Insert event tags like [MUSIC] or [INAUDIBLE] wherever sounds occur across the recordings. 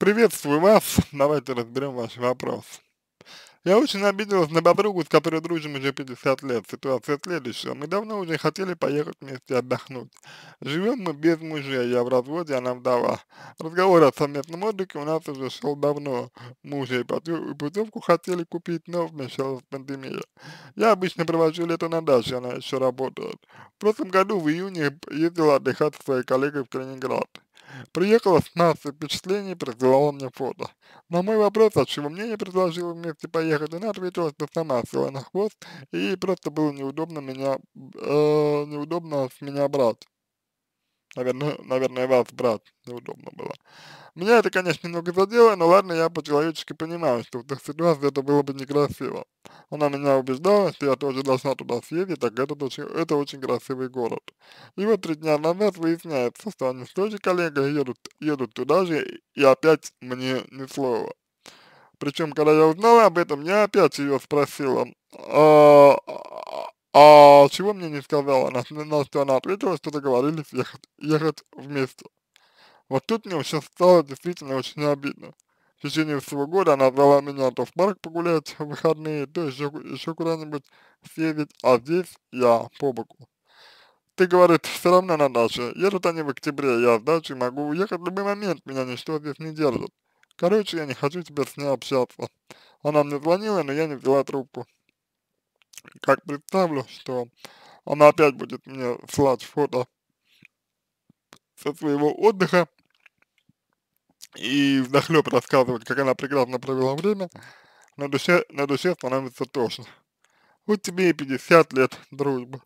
Приветствую вас. [LAUGHS] Давайте разберем ваш вопрос. Я очень обиделась на подругу, с которой дружим уже 50 лет. Ситуация следующая. Мы давно уже хотели поехать вместе отдохнуть. Живем мы без мужа, я в разводе, она вдова. Разговор о совместном отдыхе у нас уже шел давно. Мужа и путевку хотели купить, но вмешалась пандемия. Я обычно провожу лето на даче, она еще работает. В прошлом году в июне ездила отдыхать со своей коллегой в Калининград. Приехала с массой впечатлений, и предложила мне фото. На мой вопрос, от «А чего мне не предложила вместе поехать, она ответила, что сама села на хвост, и ей просто было неудобно меня, э, неудобно с меня брать. Наверное, наверное, вас, брат, неудобно было. Меня это, конечно, немного задело, но ладно, я по-человечески понимаю, что в этой ситуации это было бы некрасиво. Она меня убеждала, что я тоже должна туда съездить, так это очень, это очень красивый город. И вот три дня назад выясняется, что они с той же коллегой едут, едут туда же, и опять мне ни слова. Причем, когда я узнала об этом, я опять ее спросила, «А, а, а чего мне не сказала? На, на что она ответила, что договорились ехать, ехать вместе. Вот тут мне сейчас стало действительно очень обидно. В течение всего года она звала меня то в парк погулять в выходные, то еще, еще куда-нибудь съездить, а здесь я по боку. Ты, говорит, все равно на даче. Едут они в октябре, я с дачи могу уехать в любой момент, меня ничто здесь не держит. Короче, я не хочу теперь с ней общаться. Она мне звонила, но я не взяла трубку как представлю, что она опять будет мне слать фото со своего отдыха и вдохлеб рассказывать, как она прекрасно провела время, на душе, на душе становится тошно. Вот тебе и 50 лет дружбы.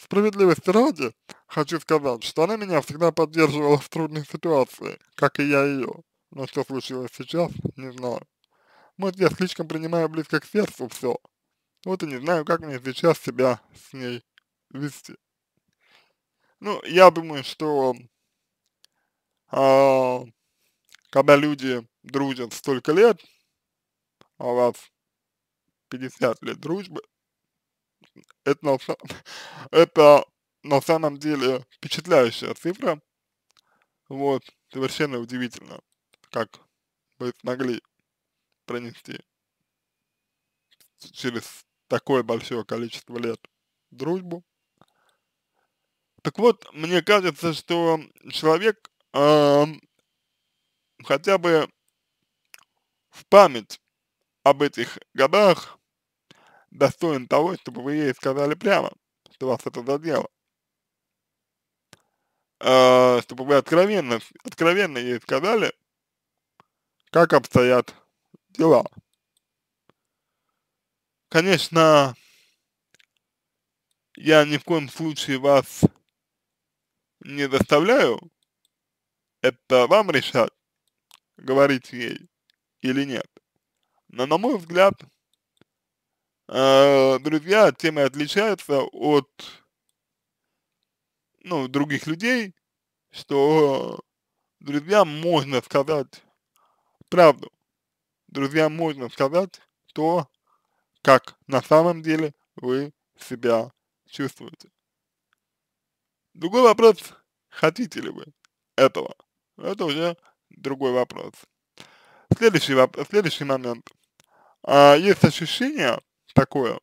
Справедливости ради, хочу сказать, что она меня всегда поддерживала в трудной ситуации, как и я ее. Но что случилось сейчас, не знаю. Может, я слишком принимаю близко к сердцу все, вот и не знаю, как мне сейчас себя с ней вести. Ну, я думаю, что а, когда люди дружат столько лет, а у вас 50 лет дружбы, это на, [LAUGHS] это на самом деле впечатляющая цифра. Вот, совершенно удивительно, как вы смогли пронести через такое большое количество лет дружбу. Так вот, мне кажется, что человек э, хотя бы в память об этих годах достоин того, чтобы вы ей сказали прямо, что вас это задело. Э, чтобы вы откровенно, откровенно ей сказали, как обстоят дела. Конечно, я ни в коем случае вас не заставляю, это вам решать, говорить ей или нет. Но на мой взгляд, э, друзья, тем и отличаются от, ну, других людей, что друзьям можно сказать правду. Друзьям можно сказать то, как на самом деле вы себя чувствуете. Другой вопрос, хотите ли вы этого. Это уже другой вопрос. Следующий, воп следующий момент. А, есть ощущение такое,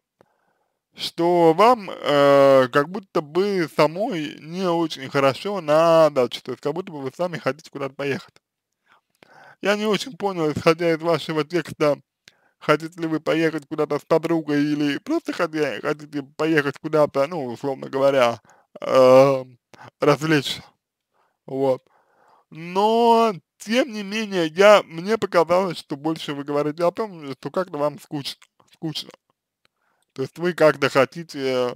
что вам э, как будто бы самой не очень хорошо на даче, то есть как будто бы вы сами хотите куда-то поехать. Я не очень понял, исходя из вашего текста, хотите ли вы поехать куда-то с подругой или просто хотите, хотите поехать куда-то, ну, условно говоря, э, развлечься, вот. Но, тем не менее, я, мне показалось, что больше вы говорите о том, что как-то вам скучно, скучно. То есть вы как-то хотите,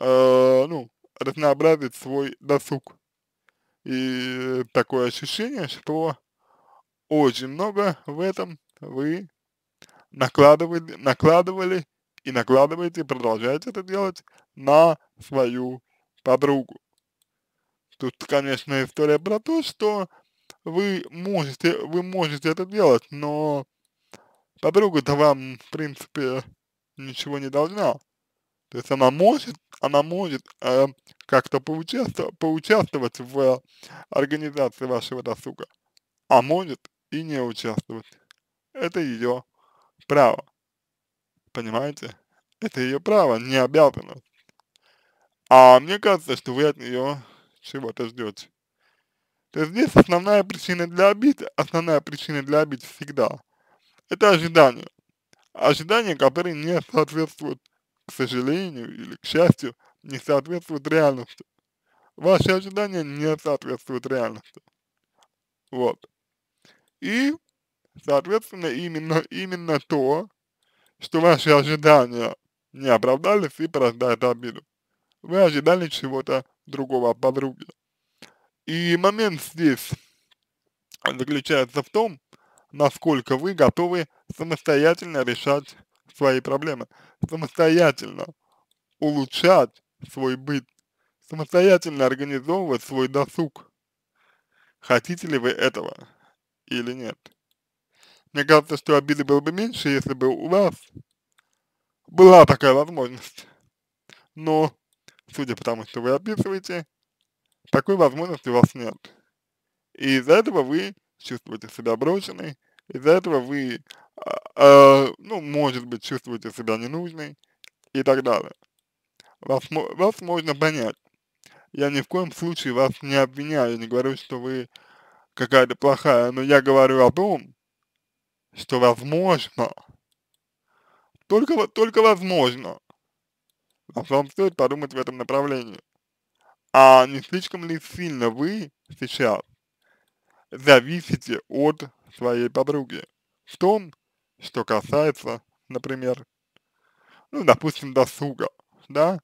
э, ну, разнообразить свой досуг. И такое ощущение, что очень много в этом вы накладывали, накладывали и накладываете, и продолжаете это делать на свою подругу. Тут, конечно, история про то, что вы можете, вы можете это делать, но подруга-то вам, в принципе, ничего не должна. То есть она может, она может э, как-то поучаствовать поучаствовать в организации вашего досуга, а может и не участвовать. Это ее право. Понимаете? Это ее право, не обязанность. А мне кажется, что вы от нее чего-то ждете. То есть здесь основная причина для обид, основная причина для обид всегда, это ожидание Ожидания, которые не соответствуют, к сожалению или к счастью, не соответствуют реальности. Ваши ожидания не соответствуют реальности. Вот. И Соответственно, именно, именно то, что ваши ожидания не оправдались и порождает обиду. Вы ожидали чего-то другого подруги. И момент здесь заключается в том, насколько вы готовы самостоятельно решать свои проблемы, самостоятельно улучшать свой быт, самостоятельно организовывать свой досуг. Хотите ли вы этого или нет? Мне кажется, что обиды было бы меньше, если бы у вас была такая возможность. Но, судя по тому, что вы описываете, такой возможности у вас нет. И из-за этого вы чувствуете себя брошенной, из-за этого вы, э, э, ну, может быть, чувствуете себя ненужной и так далее. Вас, вас можно понять. Я ни в коем случае вас не обвиняю, не говорю, что вы какая-то плохая, но я говорю о том, что возможно, только, только возможно, вам стоит подумать в этом направлении. А не слишком ли сильно вы сейчас зависите от своей подруги в том, что касается, например, ну, допустим, досуга, да?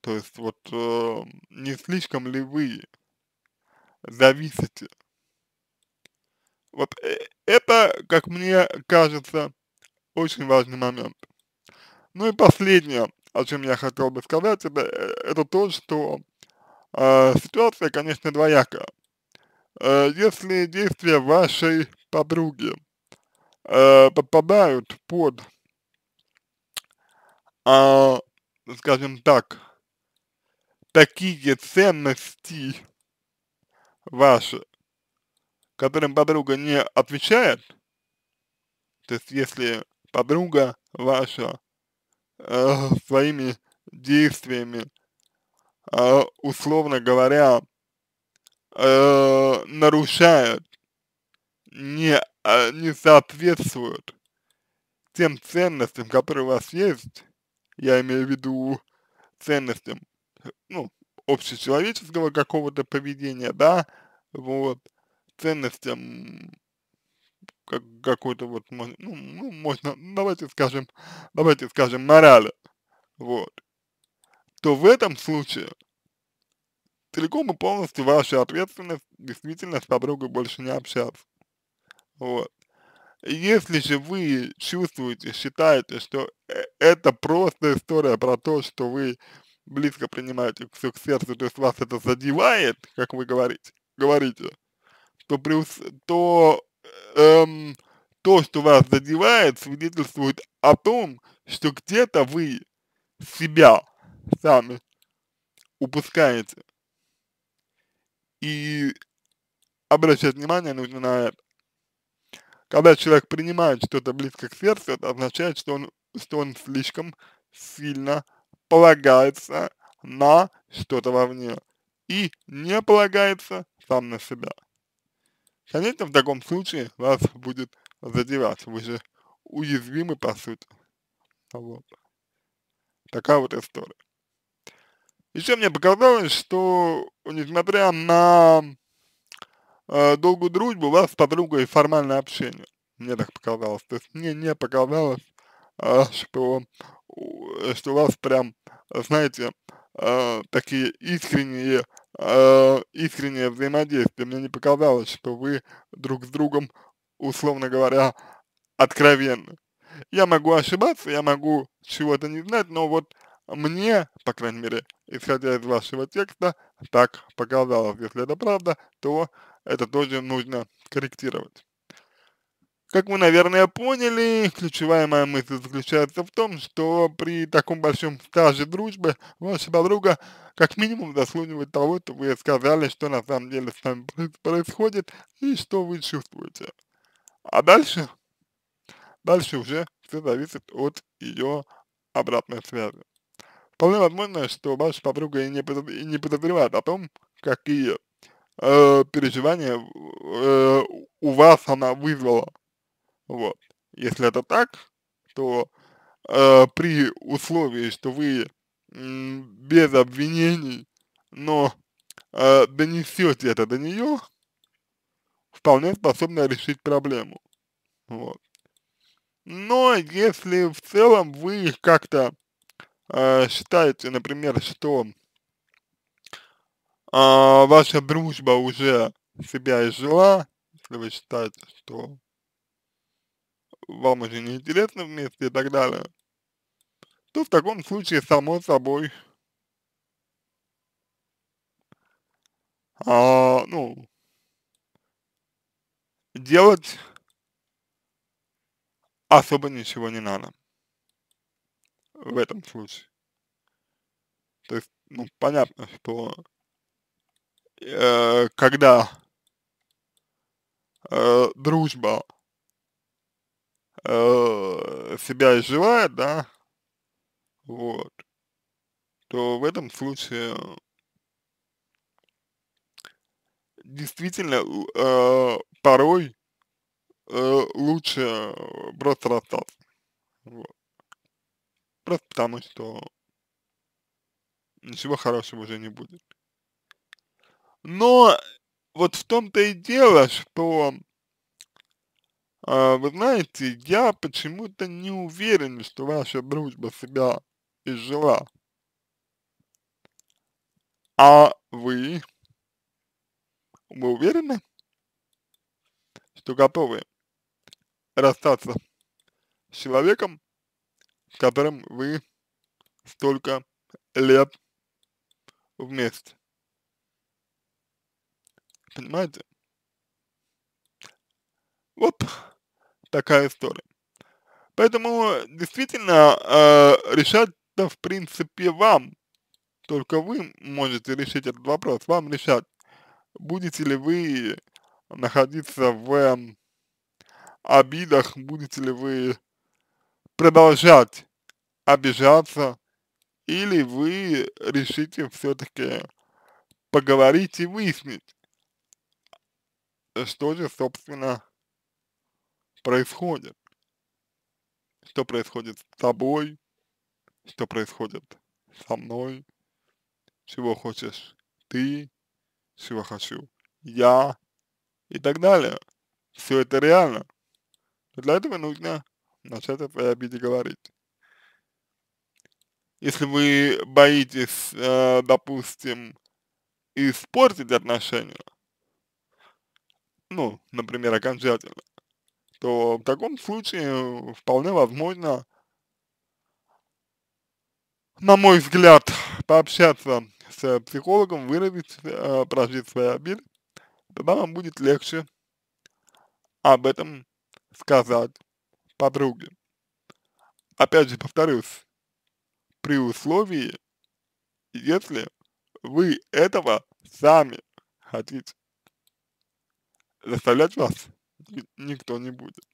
То есть вот э, не слишком ли вы зависите вот э, это, как мне кажется, очень важный момент. Ну и последнее, о чем я хотел бы сказать, это, э, это то, что э, ситуация, конечно, двоякая. Э, если действия вашей подруги э, попадают под, э, скажем так, такие ценности ваши, которым подруга не отвечает, то есть если подруга ваша э, своими действиями, э, условно говоря, э, нарушает, не, э, не соответствует тем ценностям, которые у вас есть, я имею в виду ценностям, ну, общечеловеческого какого-то поведения, да, вот, ценностям как, какой-то вот, ну, ну, можно, ну, давайте скажем, давайте скажем, морали, вот, то в этом случае целиком и полностью ваша ответственность действительно с подругой больше не общаться. Вот. Если же вы чувствуете, считаете, что э, это просто история про то, что вы близко принимаете все к сердцу, то есть вас это задевает, как вы говорите, говорите, то, преус... то эм, то, что вас задевает, свидетельствует о том, что где-то вы себя сами упускаете. И обращать внимание нужно на это. Когда человек принимает что-то близко к сердцу, это означает, что он, что он слишком сильно полагается на что-то вовне и не полагается сам на себя. Конечно, в таком случае вас будет задевать, вы же уязвимы по сути. Вот. Такая вот история. Еще мне показалось, что несмотря на э, долгую дружбу, у вас с подругой формальное общение. Мне так показалось. То есть мне не показалось, э, что, э, что у вас прям, знаете, э, такие искренние Э, искреннее взаимодействие. Мне не показалось, что вы друг с другом, условно говоря, откровенны. Я могу ошибаться, я могу чего-то не знать, но вот мне, по крайней мере, исходя из вашего текста, так показалось. Если это правда, то это тоже нужно корректировать. Как вы, наверное, поняли, ключевая моя мысль заключается в том, что при таком большом стаже дружбы ваша подруга как минимум заслуживает того, что вы сказали, что на самом деле с вами происходит и что вы чувствуете. А дальше? Дальше уже все зависит от ее обратной связи. Вполне возможно, что ваша подруга и не, и не подозревает о том, какие э, переживания э, у вас она вызвала вот. Если это так, то э, при условии, что вы без обвинений, но э, донесете это до нее, вполне способна решить проблему. Вот. Но если в целом вы как-то э, считаете, например, что э, ваша дружба уже себя изжила, если вы считаете, что вам уже не интересно вместе и так далее, то в таком случае, само собой, а, ну, делать особо ничего не надо в этом случае. То есть, ну, понятно, что э, когда э, дружба э, себя изживает, да, вот, то в этом случае действительно э, порой э, лучше просто расстаться. Вот. Просто потому, что ничего хорошего уже не будет. Но вот в том-то и дело, что а, вы знаете, я почему-то не уверен, что ваша дружба себя изжила. А вы? Вы уверены, что готовы расстаться с человеком, с которым вы столько лет вместе? Понимаете? Вот такая история. Поэтому действительно э, решать-то в принципе вам, только вы можете решить этот вопрос, вам решать, будете ли вы находиться в эм, обидах, будете ли вы продолжать обижаться, или вы решите все-таки поговорить и выяснить, что же, собственно, происходит. Что происходит с тобой, что происходит со мной, чего хочешь ты, чего хочу я и так далее. Все это реально. Но для этого нужно начать о своей обиде говорить. Если вы боитесь, э, допустим, испортить отношения, ну, например, окончательно, то в таком случае вполне возможно, на мой взгляд, пообщаться с э, психологом, выразить, э, прожить свои обиды, тогда вам будет легче об этом сказать подруге. Опять же повторюсь, при условии, если вы этого сами хотите. Заставлять вас никто не будет.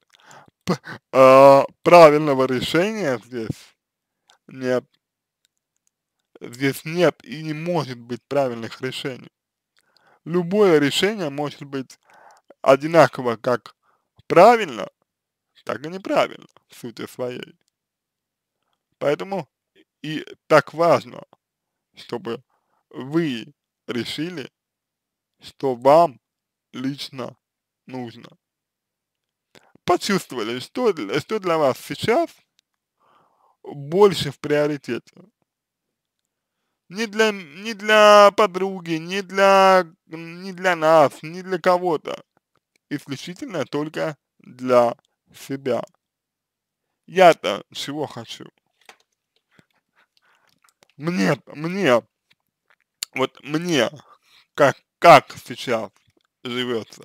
П а, правильного решения здесь нет. Здесь нет и не может быть правильных решений. Любое решение может быть одинаково как правильно, так и неправильно в сути своей. Поэтому и так важно, чтобы вы решили, что вам лично нужно почувствовали, что, что для вас сейчас больше в приоритете. Не для, не для подруги, не для, не для нас, не для кого-то. Исключительно только для себя. Я-то чего хочу? Мне, мне, вот мне, как, как сейчас живется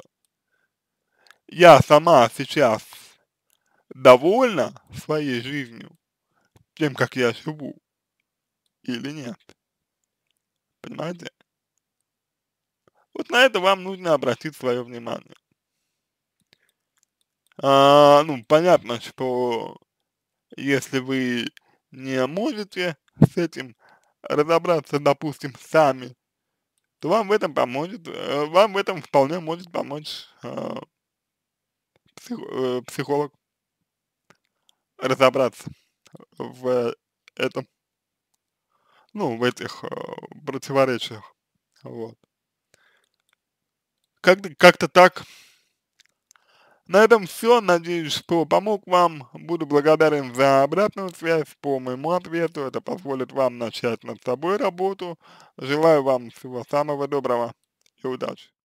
я сама сейчас довольна своей жизнью, тем, как я живу, или нет. Понимаете? Вот на это вам нужно обратить свое внимание. А, ну, понятно, что если вы не можете с этим разобраться, допустим, сами, то вам в этом поможет, э, вам в этом вполне может помочь а, Э, психолог разобраться в этом, ну, в этих э, противоречиях, вот. Как-то как так. На этом все. Надеюсь, что помог вам. Буду благодарен за обратную связь по моему ответу. Это позволит вам начать над собой работу. Желаю вам всего самого доброго и удачи.